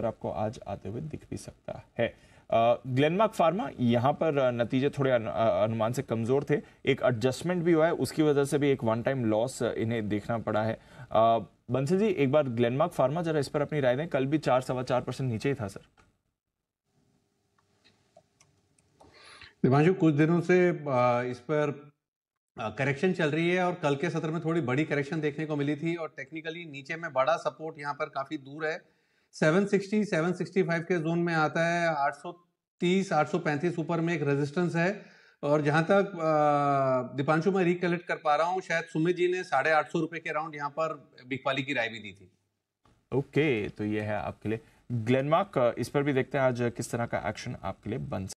पर आपको आज आते हुए दिख भी सकता है ग्लेनमार्क फार्मा यहाँ पर नतीजे थोड़े अनुमान से कमज़ोर थे एक एडजस्टमेंट भी हुआ है उसकी वजह से भी एक वन टाइम लॉस इन्हें देखना पड़ा है बंसल जी एक बार ग्लेनमार्क फार्मा जरा इस पर अपनी राय दें कल भी चार सवा चार परसेंट नीचे ही था सर दिमाशु कुछ दिनों से इस पर करेक्शन चल रही है और कल के सत्र में थोड़ी बड़ी करेक्शन देखने को मिली थी और टेक्निकली नीचे में बड़ा सपोर्ट यहाँ पर काफ़ी दूर है 760 765 के जोन में आता है 830 835 ऊपर में एक रेजिस्टेंस है और जहां तक दीपांशु मैं रिकलेक्ट कर पा रहा हूँ शायद सुमित जी ने साढ़े आठ सौ रुपए के अराउंड यहाँ पर बिकवाली की राय भी दी थी ओके okay, तो ये है आपके लिए ग्लेनमार्क इस पर भी देखते हैं आज किस तरह का एक्शन आपके लिए बन